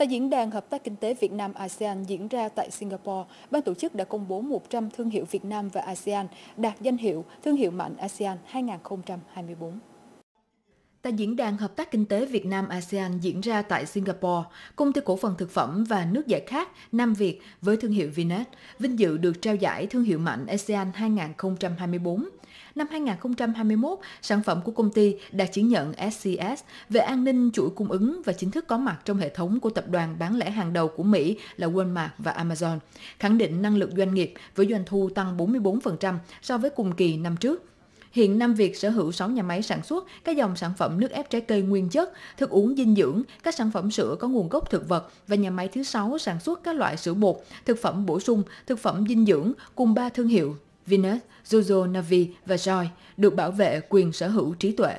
Tại diễn đàn Hợp tác Kinh tế Việt Nam ASEAN diễn ra tại Singapore, ban tổ chức đã công bố 100 thương hiệu Việt Nam và ASEAN đạt danh hiệu Thương hiệu mạnh ASEAN 2024. Tại diễn đàn hợp tác kinh tế Việt Nam ASEAN diễn ra tại Singapore, công ty cổ phần thực phẩm và nước giải khát Nam Việt với thương hiệu Vinet vinh dự được trao giải thương hiệu mạnh ASEAN 2024. Năm 2021, sản phẩm của công ty đạt chứng nhận SCS về an ninh chuỗi cung ứng và chính thức có mặt trong hệ thống của tập đoàn bán lẻ hàng đầu của Mỹ là Walmart và Amazon, khẳng định năng lực doanh nghiệp với doanh thu tăng 44% so với cùng kỳ năm trước. Hiện Nam Việt sở hữu 6 nhà máy sản xuất các dòng sản phẩm nước ép trái cây nguyên chất, thức uống dinh dưỡng, các sản phẩm sữa có nguồn gốc thực vật và nhà máy thứ 6 sản xuất các loại sữa bột, thực phẩm bổ sung, thực phẩm dinh dưỡng cùng ba thương hiệu Venus, Zozo, Navi và Joy được bảo vệ quyền sở hữu trí tuệ.